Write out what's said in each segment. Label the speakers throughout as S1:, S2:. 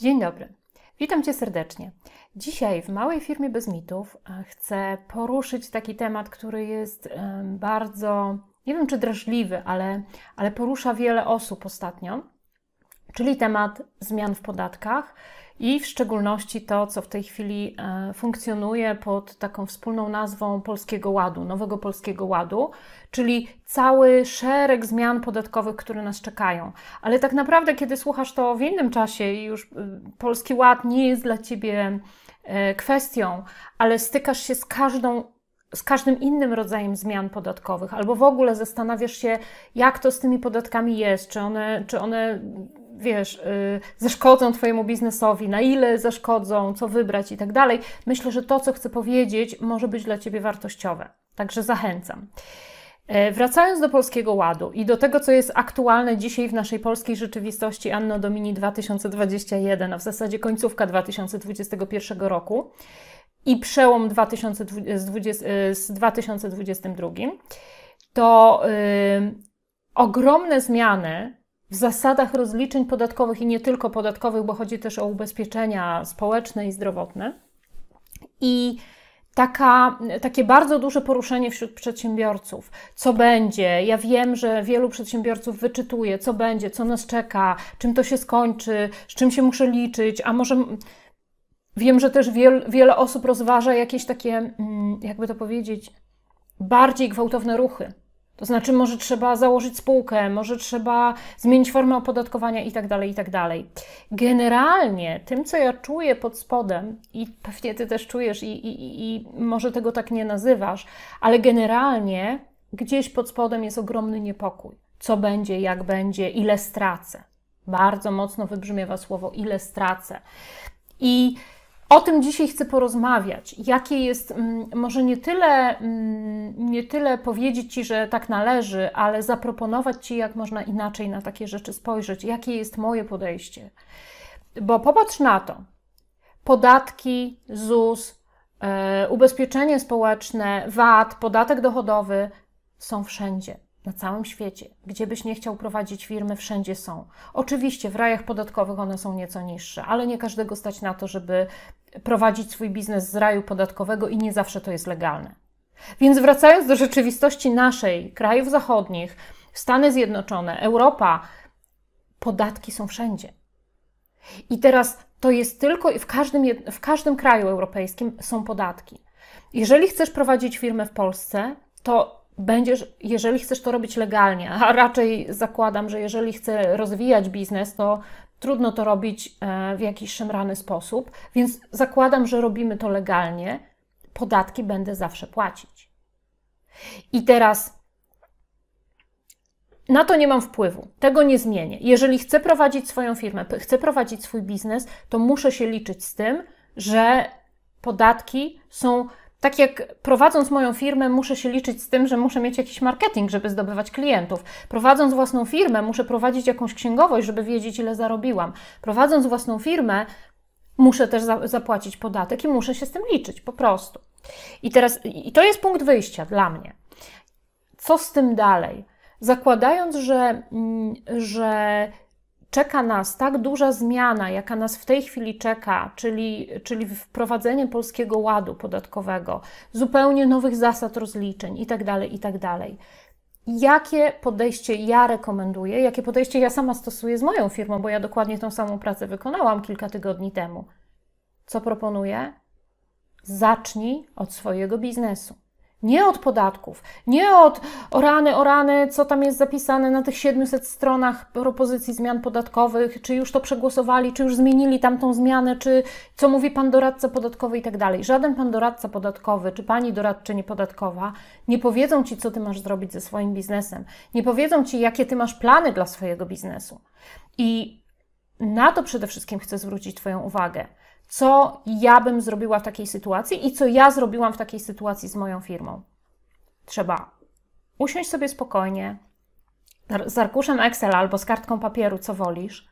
S1: Dzień dobry. Witam Cię serdecznie. Dzisiaj w małej firmie bez mitów chcę poruszyć taki temat, który jest bardzo, nie wiem czy drażliwy, ale, ale porusza wiele osób ostatnio, czyli temat zmian w podatkach i w szczególności to, co w tej chwili e, funkcjonuje pod taką wspólną nazwą Polskiego Ładu, Nowego Polskiego Ładu, czyli cały szereg zmian podatkowych, które nas czekają. Ale tak naprawdę, kiedy słuchasz to w innym czasie i już e, Polski Ład nie jest dla ciebie e, kwestią, ale stykasz się z każdą z każdym innym rodzajem zmian podatkowych, albo w ogóle zastanawiasz się, jak to z tymi podatkami jest, czy one, czy one wiesz, y, zaszkodzą Twojemu biznesowi, na ile zaszkodzą, co wybrać i tak dalej. Myślę, że to, co chcę powiedzieć, może być dla Ciebie wartościowe. Także zachęcam. E, wracając do Polskiego Ładu i do tego, co jest aktualne dzisiaj w naszej polskiej rzeczywistości Anno Domini 2021, a w zasadzie końcówka 2021 roku i przełom 2020, y, z 2022, to yy, ogromne zmiany w zasadach rozliczeń podatkowych i nie tylko podatkowych, bo chodzi też o ubezpieczenia społeczne i zdrowotne. I taka, takie bardzo duże poruszenie wśród przedsiębiorców. Co będzie? Ja wiem, że wielu przedsiębiorców wyczytuje, co będzie, co nas czeka, czym to się skończy, z czym się muszę liczyć, a może. Wiem, że też wiel, wiele osób rozważa jakieś takie, mm, jakby to powiedzieć, bardziej gwałtowne ruchy to znaczy, może trzeba założyć spółkę, może trzeba zmienić formę opodatkowania itd., tak itd. Tak generalnie tym, co ja czuję pod spodem, i pewnie ty też czujesz, i, i, i może tego tak nie nazywasz, ale generalnie gdzieś pod spodem jest ogromny niepokój. Co będzie, jak będzie, ile stracę. Bardzo mocno wybrzmiewa słowo ile stracę. I o tym dzisiaj chcę porozmawiać. Jakie jest, mm, może nie tyle, mm, nie tyle powiedzieć Ci, że tak należy, ale zaproponować Ci, jak można inaczej na takie rzeczy spojrzeć, jakie jest moje podejście. Bo popatrz na to. Podatki, ZUS, e, ubezpieczenie społeczne, VAT, podatek dochodowy są wszędzie na całym świecie. Gdzie byś nie chciał prowadzić firmy, wszędzie są. Oczywiście w rajach podatkowych one są nieco niższe, ale nie każdego stać na to, żeby prowadzić swój biznes z raju podatkowego i nie zawsze to jest legalne. Więc wracając do rzeczywistości naszej, krajów zachodnich, Stany Zjednoczone, Europa, podatki są wszędzie. I teraz to jest tylko i w każdym, w każdym kraju europejskim są podatki. Jeżeli chcesz prowadzić firmę w Polsce, to będziesz, jeżeli chcesz to robić legalnie, a raczej zakładam, że jeżeli chcę rozwijać biznes, to Trudno to robić e, w jakiś szemrany sposób, więc zakładam, że robimy to legalnie. Podatki będę zawsze płacić. I teraz na to nie mam wpływu, tego nie zmienię. Jeżeli chcę prowadzić swoją firmę, chcę prowadzić swój biznes, to muszę się liczyć z tym, że podatki są tak jak prowadząc moją firmę, muszę się liczyć z tym, że muszę mieć jakiś marketing, żeby zdobywać klientów. Prowadząc własną firmę, muszę prowadzić jakąś księgowość, żeby wiedzieć, ile zarobiłam. Prowadząc własną firmę, muszę też zapłacić podatek i muszę się z tym liczyć, po prostu. I teraz, i to jest punkt wyjścia dla mnie. Co z tym dalej? Zakładając, że, mm, że czeka nas tak duża zmiana, jaka nas w tej chwili czeka, czyli, czyli wprowadzenie polskiego ładu podatkowego, zupełnie nowych zasad rozliczeń itd., tak itd. Tak jakie podejście ja rekomenduję, jakie podejście ja sama stosuję z moją firmą, bo ja dokładnie tą samą pracę wykonałam kilka tygodni temu. Co proponuję? Zacznij od swojego biznesu. Nie od podatków, nie od o rany, o rany, co tam jest zapisane na tych 700 stronach propozycji zmian podatkowych, czy już to przegłosowali, czy już zmienili tamtą zmianę, czy co mówi pan doradca podatkowy i tak dalej. Żaden pan doradca podatkowy, czy pani doradczyni podatkowa nie powiedzą ci, co ty masz zrobić ze swoim biznesem. Nie powiedzą ci, jakie ty masz plany dla swojego biznesu. I na to przede wszystkim chcę zwrócić Twoją uwagę co ja bym zrobiła w takiej sytuacji i co ja zrobiłam w takiej sytuacji z moją firmą. Trzeba usiąść sobie spokojnie z arkuszem Excel albo z kartką papieru, co wolisz,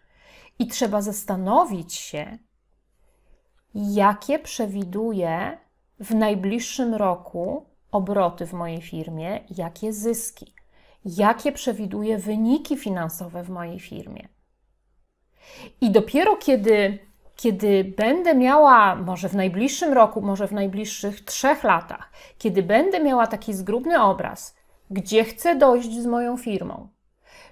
S1: i trzeba zastanowić się, jakie przewiduje w najbliższym roku obroty w mojej firmie, jakie zyski, jakie przewiduje wyniki finansowe w mojej firmie. I dopiero kiedy kiedy będę miała, może w najbliższym roku, może w najbliższych trzech latach, kiedy będę miała taki zgrubny obraz, gdzie chcę dojść z moją firmą,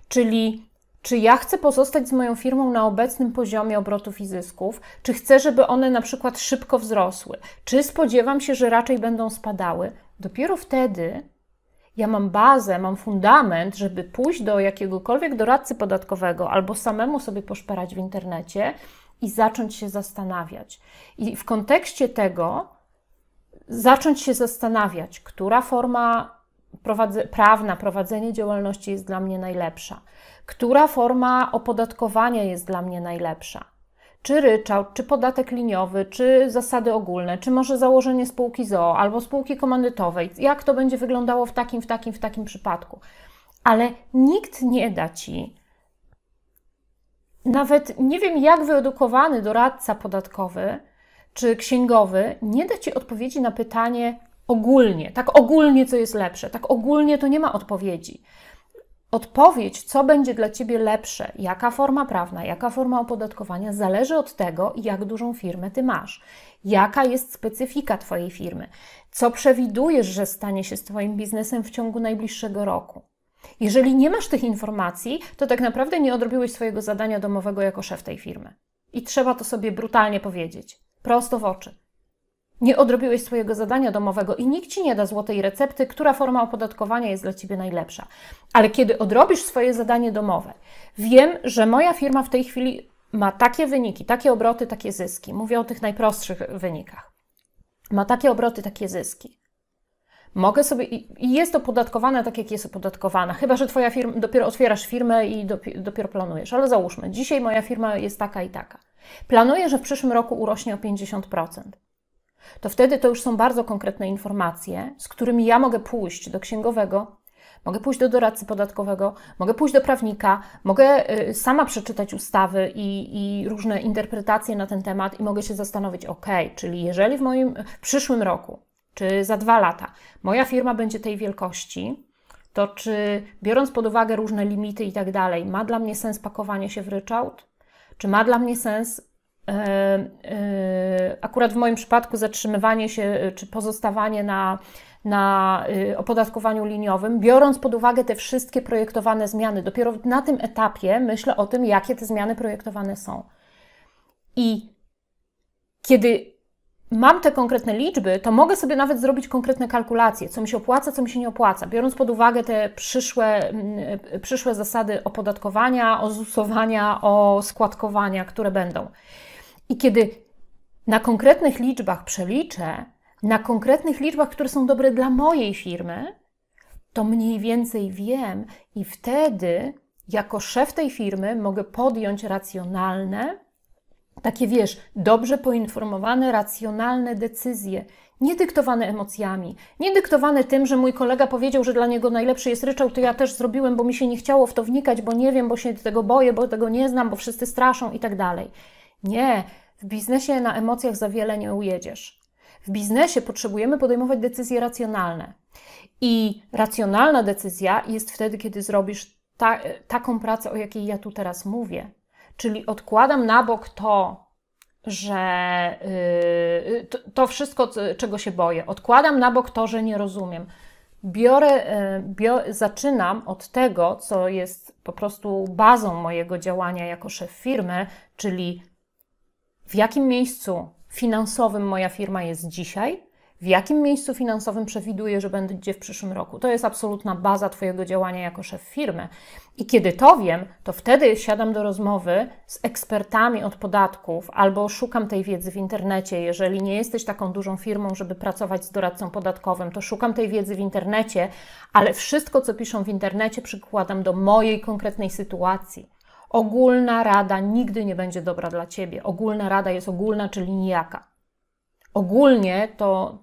S1: czyli czy ja chcę pozostać z moją firmą na obecnym poziomie obrotów i zysków, czy chcę, żeby one na przykład szybko wzrosły, czy spodziewam się, że raczej będą spadały, dopiero wtedy ja mam bazę, mam fundament, żeby pójść do jakiegokolwiek doradcy podatkowego albo samemu sobie poszperać w internecie i zacząć się zastanawiać. I w kontekście tego zacząć się zastanawiać, która forma prowadze, prawna, prowadzenie działalności jest dla mnie najlepsza, która forma opodatkowania jest dla mnie najlepsza. Czy ryczałt, czy podatek liniowy, czy zasady ogólne, czy może założenie spółki ZOO albo spółki komandytowej, jak to będzie wyglądało w takim, w takim, w takim przypadku. Ale nikt nie da ci nawet nie wiem, jak wyedukowany doradca podatkowy czy księgowy nie da ci odpowiedzi na pytanie ogólnie, tak ogólnie, co jest lepsze, tak ogólnie to nie ma odpowiedzi. Odpowiedź, co będzie dla ciebie lepsze, jaka forma prawna, jaka forma opodatkowania, zależy od tego, jak dużą firmę ty masz, jaka jest specyfika twojej firmy, co przewidujesz, że stanie się z twoim biznesem w ciągu najbliższego roku. Jeżeli nie masz tych informacji, to tak naprawdę nie odrobiłeś swojego zadania domowego jako szef tej firmy. I trzeba to sobie brutalnie powiedzieć, prosto w oczy. Nie odrobiłeś swojego zadania domowego i nikt ci nie da złotej recepty, która forma opodatkowania jest dla ciebie najlepsza. Ale kiedy odrobisz swoje zadanie domowe, wiem, że moja firma w tej chwili ma takie wyniki, takie obroty, takie zyski. Mówię o tych najprostszych wynikach. Ma takie obroty, takie zyski mogę sobie i jest opodatkowane tak, jak jest opodatkowane. Chyba, że Twoja firma, dopiero otwierasz firmę i dopiero, dopiero planujesz. Ale załóżmy, dzisiaj moja firma jest taka i taka. Planuję, że w przyszłym roku urośnie o 50% to wtedy to już są bardzo konkretne informacje, z którymi ja mogę pójść do księgowego, mogę pójść do doradcy podatkowego, mogę pójść do prawnika, mogę y, sama przeczytać ustawy i, i różne interpretacje na ten temat i mogę się zastanowić, ok, czyli jeżeli w moim w przyszłym roku czy za dwa lata moja firma będzie tej wielkości, to czy biorąc pod uwagę różne limity i tak dalej, ma dla mnie sens pakowanie się w ryczałt? Czy ma dla mnie sens yy, yy, akurat w moim przypadku zatrzymywanie się e, czy pozostawanie na, na yy, opodatkowaniu liniowym, biorąc pod uwagę te wszystkie projektowane zmiany? Dopiero na tym etapie myślę o tym, jakie te zmiany projektowane są. I kiedy mam te konkretne liczby, to mogę sobie nawet zrobić konkretne kalkulacje, co mi się opłaca, co mi się nie opłaca, biorąc pod uwagę te przyszłe, mm, e, przyszłe zasady opodatkowania, ozusowania, o składkowania, które będą. I kiedy na konkretnych liczbach przeliczę, na konkretnych liczbach, które są dobre dla mojej firmy, to mniej więcej wiem i wtedy jako szef tej firmy mogę podjąć racjonalne takie wiesz, dobrze poinformowane, racjonalne decyzje, nie dyktowane emocjami, nie dyktowane tym, że mój kolega powiedział, że dla niego najlepszy jest ryczałt, to ja też zrobiłem, bo mi się nie chciało w to wnikać, bo nie wiem, bo się tego boję, bo tego nie znam, bo wszyscy straszą i tak dalej. Nie, w biznesie na emocjach za wiele nie ujedziesz. W biznesie potrzebujemy podejmować decyzje racjonalne. I racjonalna decyzja jest wtedy, kiedy zrobisz ta, taką pracę, o jakiej ja tu teraz mówię Czyli odkładam na bok to, że y, to, to, wszystko, czego się boję, odkładam na bok to, że nie rozumiem. Biorę, y, bio, zaczynam od tego, co jest po prostu bazą mojego działania jako szef firmy, czyli w jakim miejscu finansowym moja firma jest dzisiaj, w jakim miejscu finansowym przewiduje, że będzie w przyszłym roku. To jest absolutna baza Twojego działania jako szef firmy. I kiedy to wiem, to wtedy siadam do rozmowy z ekspertami od podatków albo szukam tej wiedzy w internecie. Jeżeli nie jesteś taką dużą firmą, żeby pracować z doradcą podatkowym, to szukam tej wiedzy w internecie, ale wszystko, co piszą w internecie, przykładam do mojej konkretnej sytuacji. Ogólna rada nigdy nie będzie dobra dla ciebie. Ogólna rada jest ogólna, czyli nijaka. Ogólnie to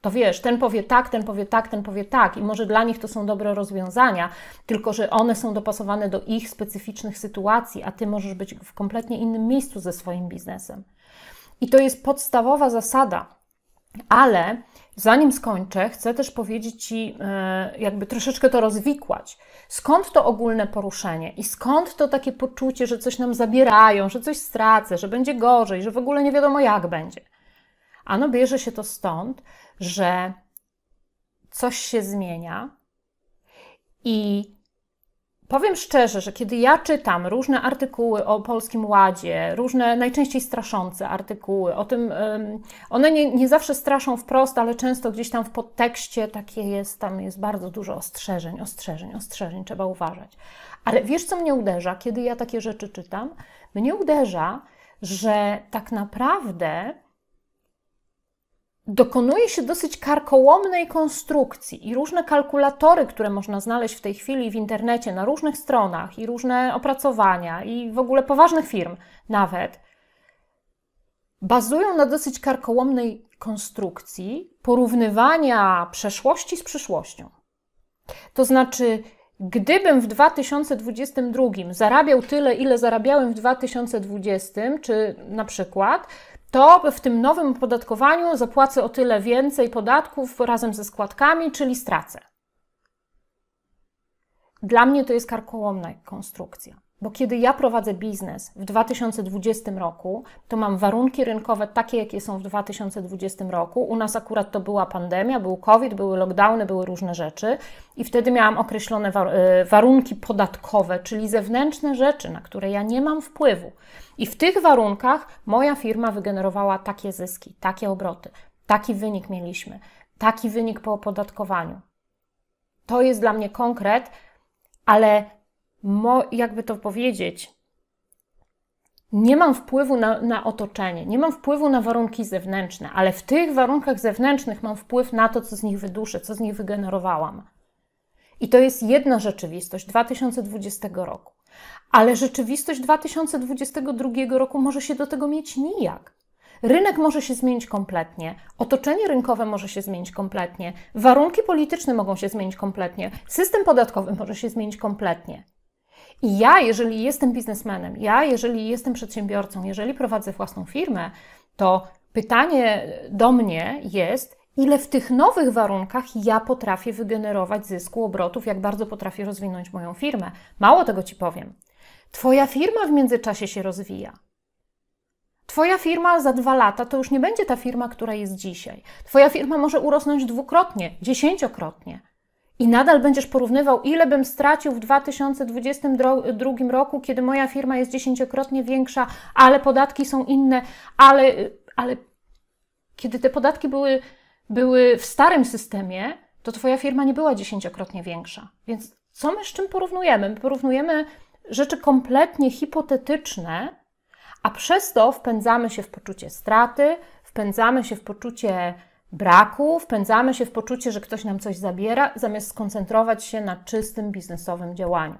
S1: to wiesz, ten powie tak, ten powie tak, ten powie tak, i może dla nich to są dobre rozwiązania, tylko że one są dopasowane do ich specyficznych sytuacji, a ty możesz być w kompletnie innym miejscu ze swoim biznesem. I to jest podstawowa zasada. Ale zanim skończę, chcę też powiedzieć Ci, e, jakby troszeczkę to rozwikłać. Skąd to ogólne poruszenie i skąd to takie poczucie, że coś nam zabierają, że coś stracę, że będzie gorzej, że w ogóle nie wiadomo jak będzie? Ano bierze się to stąd, że coś się zmienia. I powiem szczerze, że kiedy ja czytam różne artykuły o Polskim Ładzie, różne najczęściej straszące artykuły, o tym, one nie, nie zawsze straszą wprost, ale często gdzieś tam w podtekście takie jest, tam jest bardzo dużo ostrzeżeń, ostrzeżeń, ostrzeżeń, trzeba uważać. Ale wiesz, co mnie uderza, kiedy ja takie rzeczy czytam? Mnie uderza, że tak naprawdę dokonuje się dosyć karkołomnej konstrukcji i różne kalkulatory, które można znaleźć w tej chwili w internecie na różnych stronach i różne opracowania i w ogóle poważnych firm nawet, bazują na dosyć karkołomnej konstrukcji porównywania przeszłości z przyszłością. To znaczy, gdybym w 2022 zarabiał tyle, ile zarabiałem w 2020, czy na przykład, to w tym nowym opodatkowaniu zapłacę o tyle więcej podatków razem ze składkami, czyli stracę. Dla mnie to jest karkołomna konstrukcja. Bo kiedy ja prowadzę biznes w 2020 roku, to mam warunki rynkowe takie, jakie są w 2020 roku. U nas akurat to była pandemia, był COVID, były lockdowny, były różne rzeczy, i wtedy miałam określone e, warunki podatkowe, czyli zewnętrzne rzeczy, na które ja nie mam wpływu. I w tych warunkach moja firma wygenerowała takie zyski, takie obroty, taki wynik mieliśmy, taki wynik po opodatkowaniu. To jest dla mnie konkret, ale mo, jakby to powiedzieć, nie mam wpływu na, na, otoczenie, nie mam wpływu na warunki zewnętrzne, ale w tych warunkach zewnętrznych mam wpływ na to, co z nich wyduszę, co z nich wygenerowałam. I to jest jedna rzeczywistość 2020 roku. Ale rzeczywistość 2022 roku może się do tego mieć nijak. Rynek może się zmienić kompletnie, otoczenie rynkowe może się zmienić kompletnie, warunki polityczne mogą się zmienić kompletnie, system podatkowy może się zmienić kompletnie. I ja, jeżeli jestem biznesmenem, ja, jeżeli jestem przedsiębiorcą, jeżeli prowadzę własną firmę, to pytanie do mnie jest, ile w tych nowych warunkach ja potrafię wygenerować zysku, obrotów, jak bardzo potrafię rozwinąć moją firmę. Mało tego ci powiem. Twoja firma w międzyczasie się rozwija. Twoja firma za dwa lata to już nie będzie ta firma, która jest dzisiaj. Twoja firma może urosnąć dwukrotnie, dziesięciokrotnie i nadal będziesz porównywał, ile bym stracił w 2022 roku, kiedy moja firma jest dziesięciokrotnie większa, ale podatki są inne, ale, ale kiedy te podatki były, były w starym systemie, to Twoja firma nie była dziesięciokrotnie większa. Więc co my z czym porównujemy? My porównujemy rzeczy kompletnie hipotetyczne, a przez to wpędzamy się w poczucie straty, wpędzamy się w poczucie braku, wpędzamy się w poczucie, że ktoś nam coś zabiera, zamiast skoncentrować się na czystym biznesowym działaniu.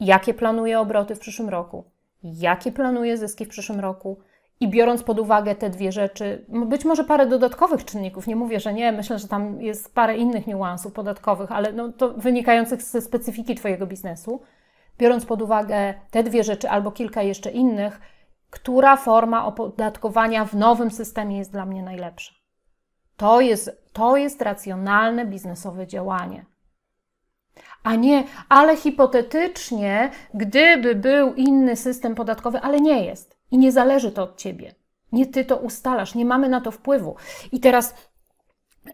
S1: Jakie planuję obroty w przyszłym roku? Jakie planuję zyski w przyszłym roku? I biorąc pod uwagę te dwie rzeczy, być może parę dodatkowych czynników, nie mówię, że nie, myślę, że tam jest parę innych niuansów podatkowych, ale no to wynikających ze specyfiki Twojego biznesu, biorąc pod uwagę te dwie rzeczy albo kilka jeszcze innych, która forma opodatkowania w nowym systemie jest dla mnie najlepsza. To jest, to jest racjonalne biznesowe działanie. A nie, ale hipotetycznie, gdyby był inny system podatkowy, ale nie jest. I nie zależy to od ciebie. Nie ty to ustalasz, nie mamy na to wpływu. I teraz,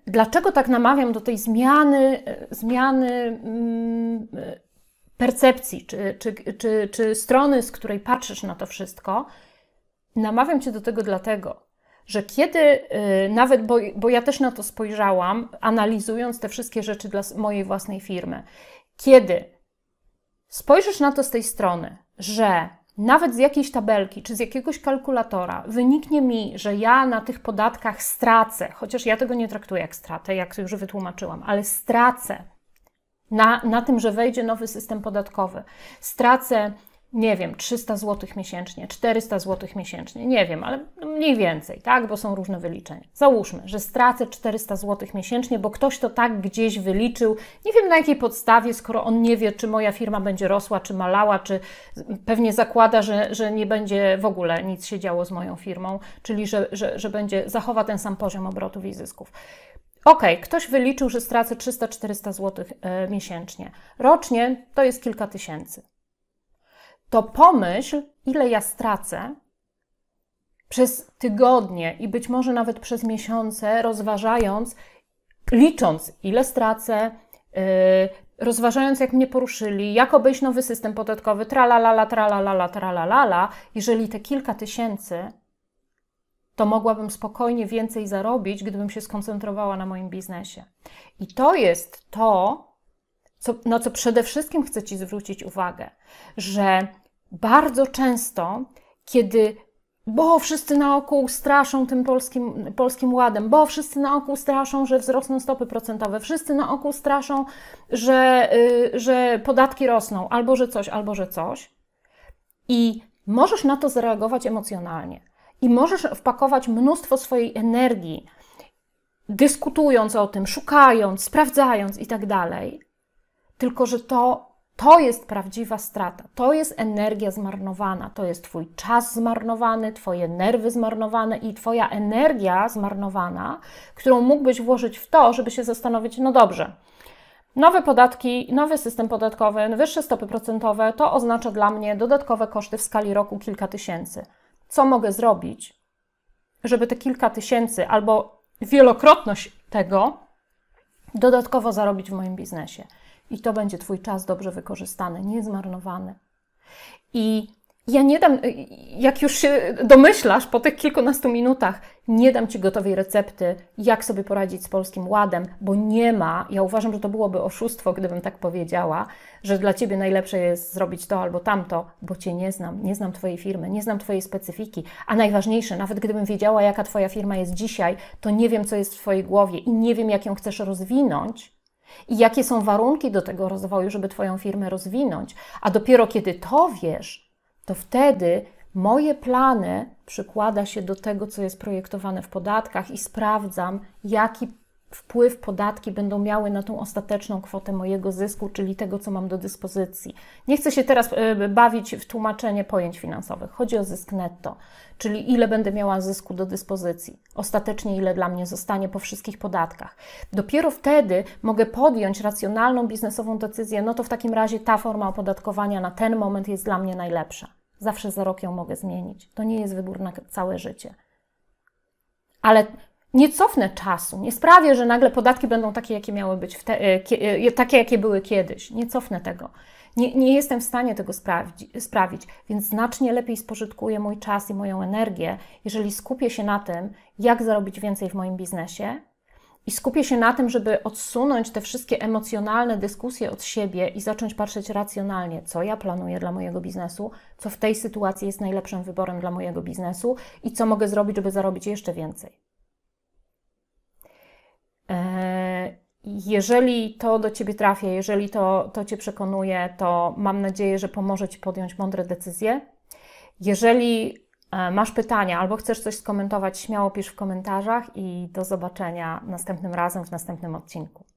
S1: dlaczego tak namawiam do tej zmiany, e, zmiany mm, percepcji, czy, czy, czy, czy strony, z której patrzysz na to wszystko? Namawiam cię do tego dlatego, że kiedy y, nawet, bo, bo ja też na to spojrzałam, analizując te wszystkie rzeczy dla mojej własnej firmy, kiedy spojrzysz na to z tej strony, że nawet z jakiejś tabelki czy z jakiegoś kalkulatora wyniknie mi, że ja na tych podatkach stracę, chociaż ja tego nie traktuję jak stratę, jak już wytłumaczyłam, ale stracę na, na tym, że wejdzie nowy system podatkowy, stracę nie wiem, 300 zł miesięcznie, 400 zł miesięcznie, nie wiem, ale mniej więcej, tak, bo są różne wyliczenia. Załóżmy, że stracę 400 zł miesięcznie, bo ktoś to tak gdzieś wyliczył, nie wiem na jakiej podstawie, skoro on nie wie, czy moja firma będzie rosła, czy malała, czy pewnie zakłada, że, że nie będzie w ogóle nic się działo z moją firmą, czyli że, że, że będzie, zachowa ten sam poziom obrotów i zysków. OK, ktoś wyliczył, że stracę 300-400 zł e, miesięcznie. Rocznie to jest kilka tysięcy to pomyśl, ile ja stracę przez tygodnie i być może nawet przez miesiące, rozważając, licząc, ile stracę, yy, rozważając, jak mnie poruszyli, jak obejść nowy system podatkowy, tralalala, tralalala, tralalala, jeżeli te kilka tysięcy, to mogłabym spokojnie więcej zarobić, gdybym się skoncentrowała na moim biznesie. I to jest to, co, na co przede wszystkim chcę Ci zwrócić uwagę, że bardzo często, kiedy bo wszyscy naokół straszą tym polskim, polskim ładem, bo wszyscy naokół straszą, że wzrosną stopy procentowe, wszyscy naokół straszą, że, yy, że podatki rosną, albo że coś, albo że coś. I możesz na to zareagować emocjonalnie. I możesz wpakować mnóstwo swojej energii, dyskutując o tym, szukając, sprawdzając i tak dalej. Tylko, że to, to jest prawdziwa strata. To jest energia zmarnowana. To jest Twój czas zmarnowany, Twoje nerwy zmarnowane i Twoja energia zmarnowana, którą mógłbyś włożyć w to, żeby się zastanowić, no dobrze, Nowe podatki, nowy system podatkowy, wyższe stopy procentowe to oznacza dla mnie dodatkowe koszty w skali roku kilka tysięcy. Co mogę zrobić, żeby te kilka tysięcy albo wielokrotność tego dodatkowo zarobić w moim biznesie? i to będzie Twój czas dobrze wykorzystany, nie zmarnowany. I ja nie dam, jak już się domyślasz po tych kilkunastu minutach, nie dam Ci gotowej recepty, jak sobie poradzić z polskim ładem, bo nie ma, ja uważam, że to byłoby oszustwo, gdybym tak powiedziała, że dla Ciebie najlepsze jest zrobić to albo tamto, bo Cię nie znam, nie znam Twojej firmy, nie znam Twojej specyfiki, a najważniejsze, nawet gdybym wiedziała, jaka Twoja firma jest dzisiaj, to nie wiem, co jest w Twojej głowie i nie wiem, jak ją chcesz rozwinąć, i jakie są warunki do tego rozwoju, żeby Twoją firmę rozwinąć. A dopiero kiedy to wiesz, to wtedy moje plany przykłada się do tego, co jest projektowane w podatkach i sprawdzam, jaki wpływ podatki będą miały na tą ostateczną kwotę mojego zysku, czyli tego, co mam do dyspozycji. Nie chcę się teraz e, bawić w tłumaczenie pojęć finansowych. Chodzi o zysk netto, czyli ile będę miała zysku do dyspozycji, ostatecznie ile dla mnie zostanie po wszystkich podatkach. Dopiero wtedy mogę podjąć racjonalną biznesową decyzję, no to w takim razie ta forma opodatkowania na ten moment jest dla mnie najlepsza. Zawsze za rok ją mogę zmienić. To nie jest wybór na całe życie. Ale nie cofnę czasu, nie sprawię, że nagle podatki będą takie, jakie miały być, te, e, e, takie, jakie były kiedyś. Nie cofnę tego. Nie, nie jestem w stanie tego sprawdzi, sprawić, więc znacznie lepiej spożytkuję mój czas i moją energię, jeżeli skupię się na tym, jak zarobić więcej w moim biznesie i skupię się na tym, żeby odsunąć te wszystkie emocjonalne dyskusje od siebie i zacząć patrzeć racjonalnie, co ja planuję dla mojego biznesu, co w tej sytuacji jest najlepszym wyborem dla mojego biznesu i co mogę zrobić, żeby zarobić jeszcze więcej. E, jeżeli to do Ciebie trafia, jeżeli to, to Cię przekonuje, to mam nadzieję, że pomoże Ci podjąć mądre decyzje. Jeżeli e, masz pytania albo chcesz coś skomentować, śmiało pisz w komentarzach i do zobaczenia następnym razem w następnym odcinku.